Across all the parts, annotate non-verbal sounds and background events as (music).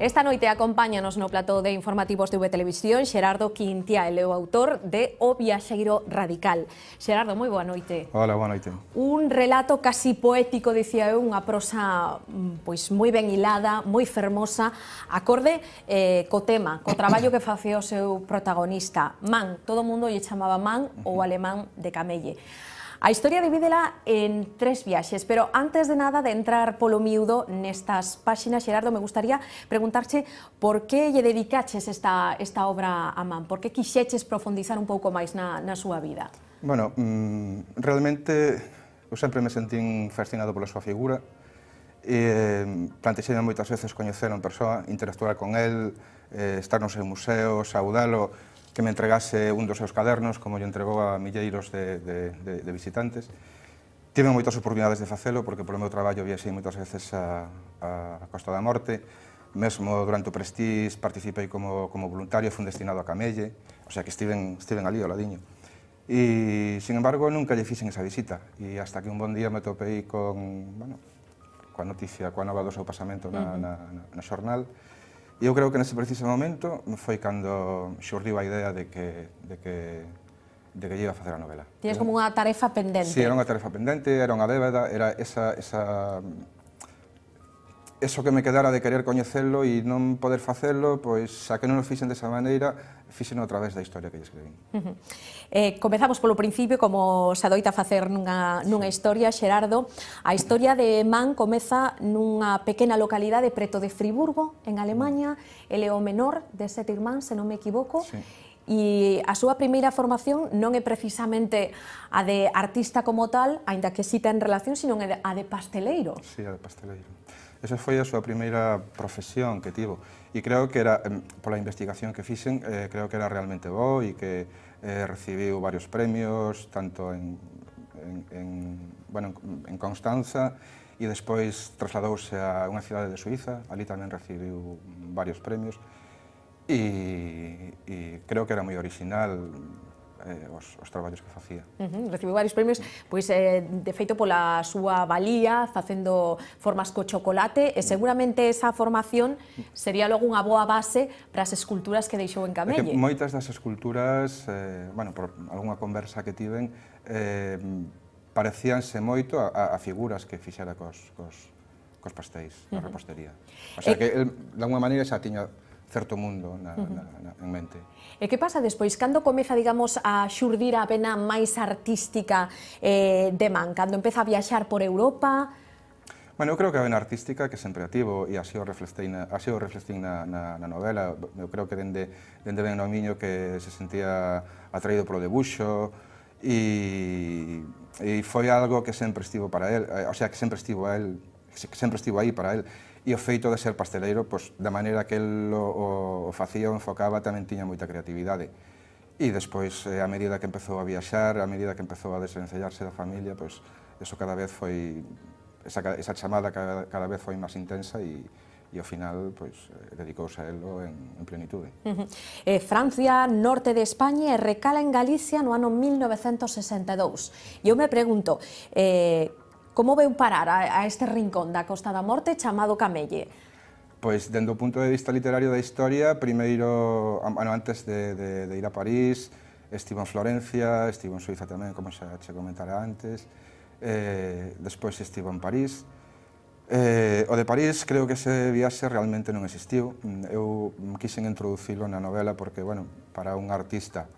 Esta noite acompáñanos no plató de informativos de V Televisión Xerardo Quintia, el autor de O Viaxeiro Radical. Xerardo, moi boa noite. Hola, boa noite. Un relato casi poético, dicía eu, unha prosa mm, pois moi ben hilada, moi fermosa, acorde eh, co tema, co traballo que facía o seu protagonista, Man, todo o mundo lle chamaba Man ou alemán de Camelle. A historia divídela en tres viaxes, pero antes de nada de entrar polo miúdo nestas páxinas, Xerardo, me gustaría preguntarche por que lle dedicaches esta, esta obra a man, por que quixeches profundizar un pouco máis na, na súa vida? Bueno, mm, realmente eu sempre me sentín fascinado pola súa figura, e eh, plantexei moitas veces coñecer a unha persoa, interactuar con el, eh, estar no seu museo, saudalo, que me entregase un dos seus cadernos, como lle entregou a milleiros de, de, de, de visitantes. Tive moitas oportunidades de facelo, porque polo meu traballo viaxei moitas veces a, a Costa da Morte, mesmo durante o Prestige participei como, como voluntario fun destinado a Camelle, o sea que estiven, estiven ali ao ladiño. E, sin embargo, nunca lle fixen esa visita, e hasta que un bon día me topei con, bueno, coa noticia, coa nova do seu pasamento na, uh -huh. na, na, na xornal, E eu creo que nese preciso momento foi cando xurdiu a idea de que, de que de que lle iba a facer a novela. Tienes como unha tarefa pendente. Si, sí, era unha tarefa pendente, era unha débeda, era esa, esa eso que me quedara de querer coñecelo e non poder facelo, pois xa que non o fixen desa maneira, fixen a través da historia que lle escribín. Uh -huh. eh, comezamos polo principio, como se adoita facer nunha, nunha historia, Xerardo. A historia de Man comeza nunha pequena localidade preto de Friburgo, en Alemanha. Mm. Ele é o menor de sete irmán, se non me equivoco. Sí e a súa primeira formación non é precisamente a de artista como tal, aínda que si ten relación, sino a de pasteleiro. Sí, a de pasteleiro. Esa fue a su primera profesión que tivo. E creo que era, em, por la investigación que fixen, eh, creo que era realmente bo y que eh, recibió varios premios, tanto en, bueno, en Constanza, y después trasladóse a una ciudad de Suiza, allí también recibió varios premios, y creo que era muy original, eh, os, os traballos que facía. Uh -huh. Recibiu varios premios, pois eh, de feito pola súa valía, facendo formas co chocolate, e seguramente esa formación sería logo unha boa base para as esculturas que deixou en Camelle. É que moitas das esculturas, eh, bueno, por algunha conversa que tiven, eh, parecíanse moito a, a figuras que fixera cos, cos, cos pastéis, na repostería. O sea, eh, que, de alguma maneira, xa tiña certo mundo na, uh -huh. na, na, en mente. E que pasa despois? Cando comeza, digamos, a xurdir a pena máis artística eh, de man? Cando empeza a viaxar por Europa? Bueno, eu creo que a vena artística que sempre ativo e así o reflexei na, así o reflexei na, na, na novela. Eu creo que dende, dende ben no miño que se sentía atraído polo debuxo e, e foi algo que sempre estivo para él, eh, o sea, que sempre estivo a él, que sempre estivo aí para él e o feito de ser pasteleiro, pois, da maneira que el o, o, o facía o enfocaba, tamén tiña moita creatividade. E despois, eh, a medida que empezou a viaxar, a medida que empezou a desencellarse da familia, pois, eso cada vez foi, esa, esa chamada cada, cada vez foi máis intensa e, e ao final pois, eh, dedicouse a elo en, en plenitude. Uh -huh. eh, Francia, norte de España, recala en Galicia no ano 1962. Eu me pregunto, eh, Como veu parar a, a este rincón da Costa da Morte chamado Camelle? Pois, dendo do punto de vista literario da historia, primeiro, bueno, antes de, de, de ir a París, estivo en Florencia, estivo en Suiza tamén, como xa che comentara antes, eh, despois estivo en París, Eh, o de París creo que ese viaxe realmente non existiu. Eu quixen introducilo na novela porque, bueno, para un artista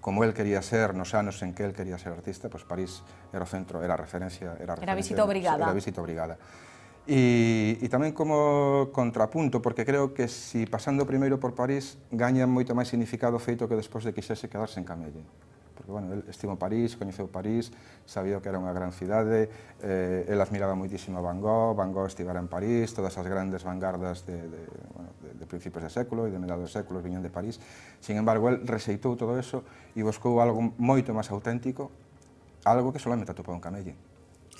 como él quería ser, no sé en qué él quería ser artista, pues París era centro, era referencia. Era, visita obligada. Era visita obligada. Y, también como contrapunto, porque creo que si pasando primero por París gaña mucho más significado feito que después de quisiese quedarse en Camellín. porque bueno, el estimo París, coñeceu París, sabía que era unha gran cidade, eh, el admiraba moitísimo a Van Gogh, Van Gogh estivara en París, todas as grandes vanguardas de, de, bueno, de, de principios de século e de mediados de séculos viñan de París. Sin embargo, el rexeitou todo eso e buscou algo moito máis auténtico, algo que solamente atopou un camelle.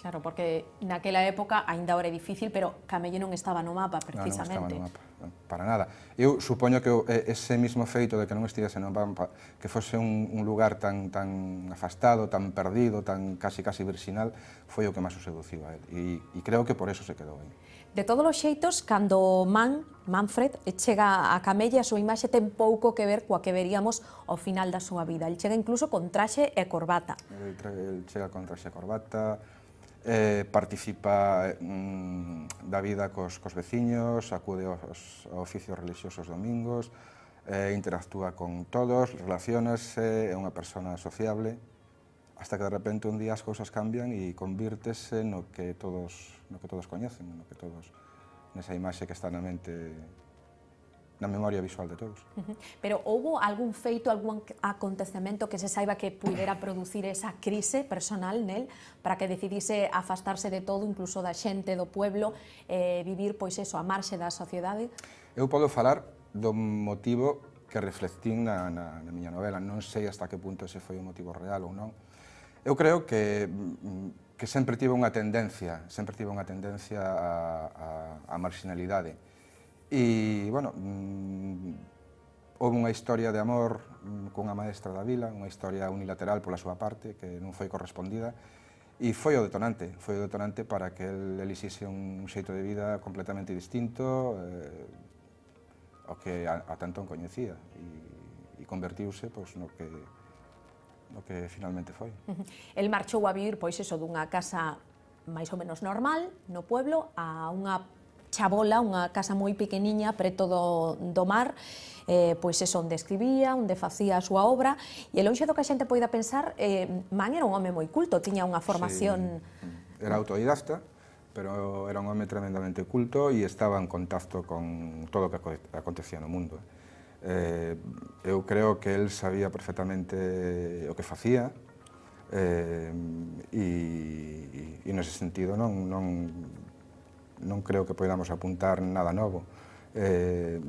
Claro, porque naquela época ainda ahora é difícil, pero Camello non estaba no mapa, precisamente. Ah, no, non estaba no mapa, para nada. Eu supoño que ese mismo feito de que non estivese no mapa, que fose un, un lugar tan, tan afastado, tan perdido, tan casi casi virxinal, foi o que máis o seduciu a él. E, e creo que por eso se quedou aí. De todos os xeitos, cando Man, Manfred, chega a Camella, a súa imaxe ten pouco que ver coa que veríamos ao final da súa vida. El chega incluso con traxe e corbata. El, el chega con traxe e corbata, eh, participa mm, da vida cos, cos veciños, acude aos, aos oficios religiosos domingos, eh, interactúa con todos, relacionase, é unha persona sociable, hasta que de repente un día as cousas cambian e convírtese no que todos, no que todos coñecen, no que todos, nesa imaxe que está na mente na memoria visual de todos. Uh -huh. Pero houbo algún feito, algún acontecemento que se saiba que pudera producir esa crise personal nel para que decidise afastarse de todo, incluso da xente do pueblo, eh, vivir pois eso, a marxe da sociedade? Eu podo falar do motivo que reflectín na, na, na miña novela. Non sei hasta que punto ese foi o motivo real ou non. Eu creo que mm, que sempre tive unha tendencia, sempre tive unha tendencia a, a, a marginalidade E, bueno, mm, houve unha historia de amor con mm, cunha maestra da vila, unha historia unilateral pola súa parte, que non foi correspondida, e foi o detonante, foi o detonante para que el elixise un xeito de vida completamente distinto eh, ao que a, a entón coñecía e, e convertiuse pois, no que no que finalmente foi. El marchou a vivir, pois, eso, dunha casa máis ou menos normal, no pueblo, a unha chabola, unha casa moi pequeniña preto do, do mar, eh, pois é onde escribía, onde facía a súa obra, e lonxe do que a xente poida pensar, eh, Man era un home moi culto, tiña unha formación... Sí, era autodidacta, pero era un home tremendamente culto e estaba en contacto con todo o que acontecía no mundo. Eh, eu creo que el sabía perfectamente o que facía, eh, e, e nese sentido non, non non creo que podamos apuntar nada novo. Eh,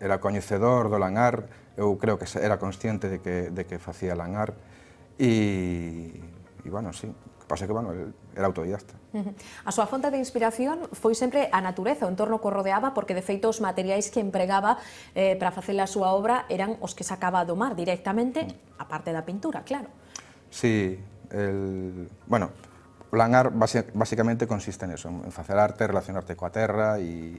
era coñecedor do Lanar, eu creo que era consciente de que, de que facía Lanar, e, e bueno, sí, que pasa que, bueno, el, era autodidacta. A súa fonte de inspiración foi sempre a natureza, o entorno que o rodeaba, porque de feito os materiais que empregaba eh, para facer a súa obra eran os que sacaba do mar directamente, mm. aparte da pintura, claro. Sí, el, bueno, Plan básicamente consiste en eso, en hacer arte, relacionarte coa terra y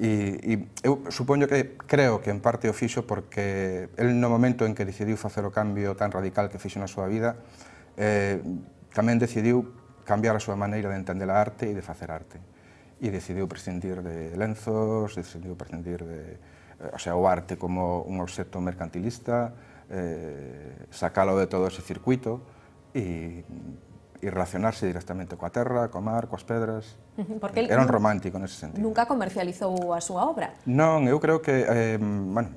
y... supongo que creo que en parte o fixo porque el momento en que decidió facer o cambio tan radical que fixo na súa vida eh, ...también decidió... cambiar a súa maneira de entender a arte y e de facer arte ...y e decidió prescindir de lenzos, decidió prescindir de o, sea, o arte como un objeto... mercantilista, eh, ...sacarlo de todo ese circuito ...y... E e relacionarse directamente coa terra, coa mar, coas pedras. Porque era un romántico nese sentido. Nunca comercializou a súa obra. Non, eu creo que, eh, bueno,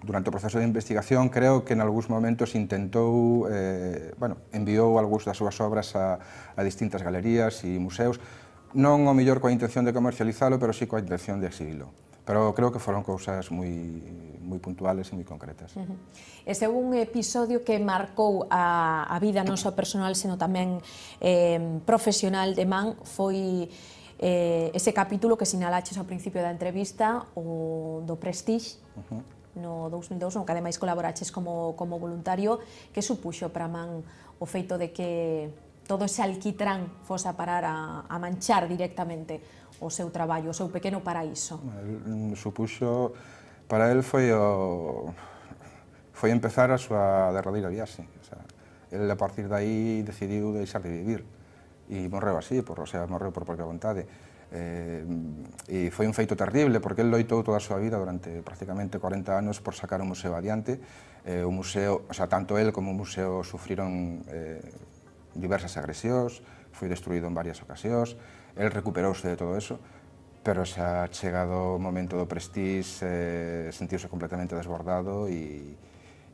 durante o proceso de investigación, creo que en algúns momentos intentou, eh, bueno, enviou algúns das súas obras a, a distintas galerías e museos, non o mellor coa intención de comercializalo, pero sí coa intención de exhibilo. Pero creo que foron cousas moi, moi puntuales e moi concretas. Uh -huh. Ese é un episodio que marcou a, a vida non só personal, senón tamén eh, profesional de Man, foi eh, ese capítulo que sinalaches ao principio da entrevista, o do Prestige, uh -huh. no 2002, no que ademais colaboraches como, como voluntario, que supuxo para Man o feito de que todo ese alquitrán fose a parar a, a manchar directamente o seu traballo, o seu pequeno paraíso? Supuxo, para el foi o foi empezar a súa derradeira viaxe. O sea, el a partir de aí decidiu deixar de vivir e morreu así, por, o sea, morreu por propia vontade. Eh, e foi un feito terrible porque el loitou toda a súa vida durante prácticamente 40 anos por sacar o museo adiante. Eh, o museo, o sea, tanto el como o museo sufriron eh, diversas agresións, foi destruído en varias ocasións, el recuperouse de todo eso, pero xa chegado o momento do Prestige eh, sentiuse completamente desbordado e,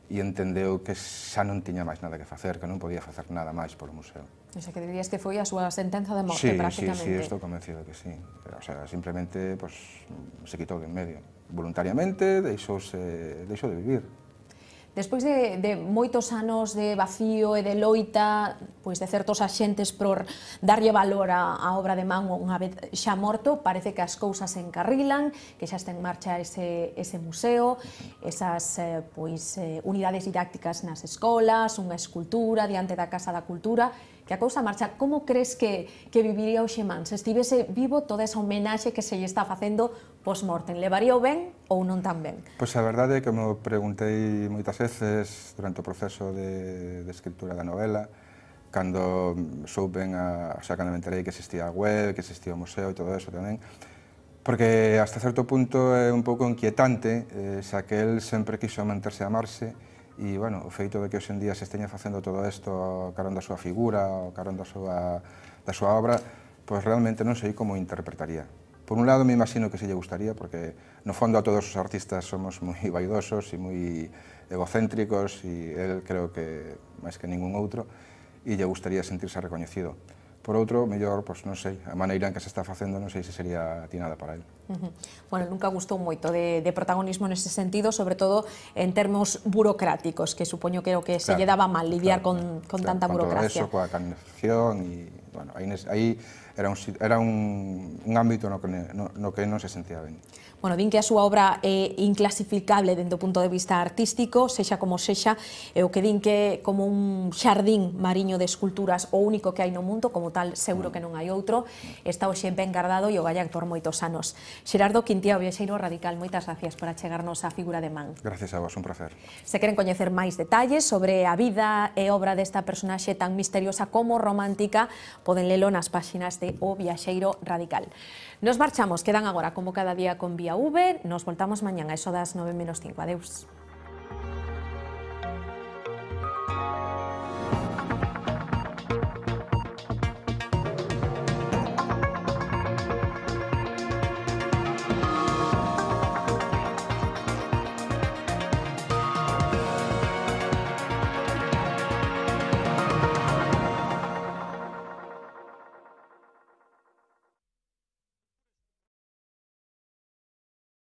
e entendeu que xa non tiña máis nada que facer, que non podía facer nada máis polo museo. O sea, que dirías que foi a súa sentenza de morte, sí, prácticamente. Sí, sí, estou convencido que sí. O sea, simplemente pues, se quitou de en medio. Voluntariamente deixouse, eh, deixou de vivir. Despois de, de moitos anos de vacío e de loita pois de certos axentes por darlle valor á, a obra de man unha vez xa morto, parece que as cousas se encarrilan, que xa está en marcha ese, ese museo, esas eh, pois, eh, unidades didácticas nas escolas, unha escultura diante da Casa da Cultura, que a cousa marcha. Como crees que, que viviría o Xemán se estivese vivo toda esa homenaxe que se lle está facendo post-mortem? Levaría o ben ou non tan ben? Pois a verdade é que me preguntei moitas veces durante o proceso de, de escritura da novela, cando souben, a, o sea, cando me enterei que existía a web, que existía o museo e todo eso tamén, porque hasta certo punto é un pouco inquietante, eh, xa que el sempre quiso manterse a marxe, e, bueno, o feito de que día se esteña facendo todo isto carón da súa figura, o carón da súa, da súa obra, pois realmente non sei como interpretaría. Por un lado, me imagino que se lle gustaría, porque no fondo a todos os artistas somos (laughs) moi vaidosos e moi egocéntricos, e el creo que máis que ningún outro, e lle gustaría sentirse recoñecido. Por outro, mellor, pois, non sei, a maneira en que se está facendo, non sei se sería atinada para ele. Uh -huh. Bueno, nunca gustou moito de, de protagonismo nese sentido, sobre todo en termos burocráticos, que supoño que que que se lle daba mal lidiar claro, con, con claro, tanta con burocracia. Todo eso, coa canción, e, bueno, aí, aí era, un, era un, un ámbito no que, no, no que non se sentía ben. Bueno, din que a súa obra é inclasificable dentro do punto de vista artístico, sexa como sexa, e o que din que como un xardín mariño de esculturas o único que hai no mundo, como tal, seguro que non hai outro, está hoxe ben guardado e o gallac por moitos anos. Xerardo Quintiao, viaxeiro radical, moitas gracias por achegarnos á figura de man. Gracias a vos, un prazer. Se queren coñecer máis detalles sobre a vida e obra desta personaxe tan misteriosa como romántica, poden lelo nas páxinas de O Viaxeiro Radical. Nos marchamos, quedan agora como cada día con Vía Uber. Nos voltamos mañán a eso das 9 menos 5. Adeus.